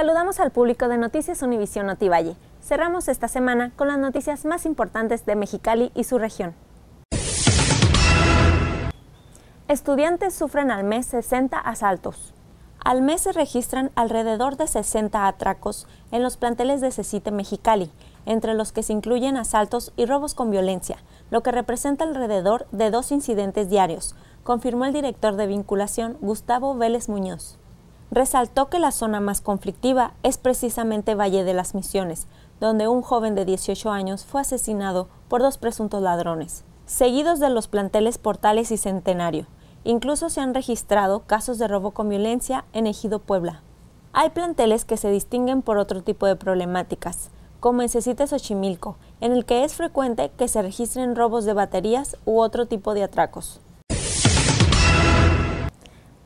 Saludamos al público de Noticias Univisión Otivalle. Cerramos esta semana con las noticias más importantes de Mexicali y su región. Estudiantes sufren al mes 60 asaltos. Al mes se registran alrededor de 60 atracos en los planteles de CECITE Mexicali, entre los que se incluyen asaltos y robos con violencia, lo que representa alrededor de dos incidentes diarios, confirmó el director de vinculación Gustavo Vélez Muñoz resaltó que la zona más conflictiva es precisamente Valle de las Misiones, donde un joven de 18 años fue asesinado por dos presuntos ladrones, seguidos de los planteles Portales y Centenario. Incluso se han registrado casos de robo con violencia en Ejido Puebla. Hay planteles que se distinguen por otro tipo de problemáticas, como en Cecite Xochimilco, en el que es frecuente que se registren robos de baterías u otro tipo de atracos.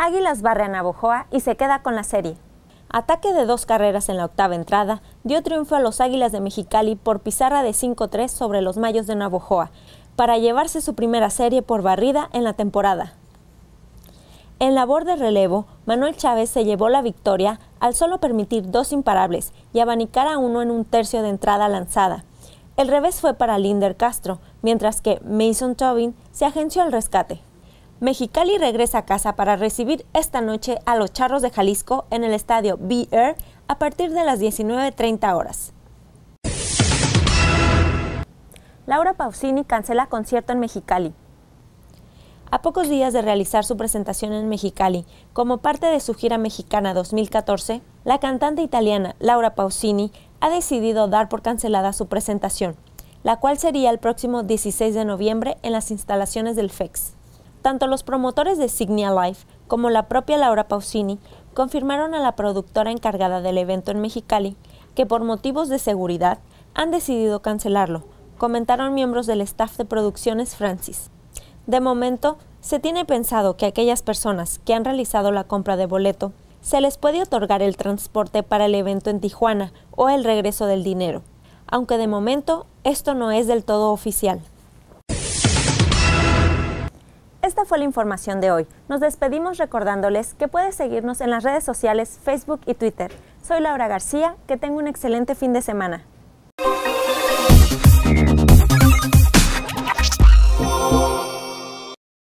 Águilas barre a Navojoa y se queda con la serie. Ataque de dos carreras en la octava entrada dio triunfo a los Águilas de Mexicali por pizarra de 5-3 sobre los Mayos de Navojoa, para llevarse su primera serie por barrida en la temporada. En labor de relevo, Manuel Chávez se llevó la victoria al solo permitir dos imparables y abanicar a uno en un tercio de entrada lanzada. El revés fue para Linder Castro, mientras que Mason Tobin se agenció al rescate. Mexicali regresa a casa para recibir esta noche a los Charros de Jalisco en el estadio B-Air a partir de las 19.30 horas. Laura Pausini cancela concierto en Mexicali. A pocos días de realizar su presentación en Mexicali, como parte de su gira mexicana 2014, la cantante italiana Laura Pausini ha decidido dar por cancelada su presentación, la cual sería el próximo 16 de noviembre en las instalaciones del FEX. Tanto los promotores de Signia Life como la propia Laura Pausini confirmaron a la productora encargada del evento en Mexicali que por motivos de seguridad han decidido cancelarlo, comentaron miembros del staff de producciones Francis. De momento, se tiene pensado que aquellas personas que han realizado la compra de boleto se les puede otorgar el transporte para el evento en Tijuana o el regreso del dinero, aunque de momento esto no es del todo oficial. Esta fue la información de hoy. Nos despedimos recordándoles que puedes seguirnos en las redes sociales Facebook y Twitter. Soy Laura García, que tenga un excelente fin de semana.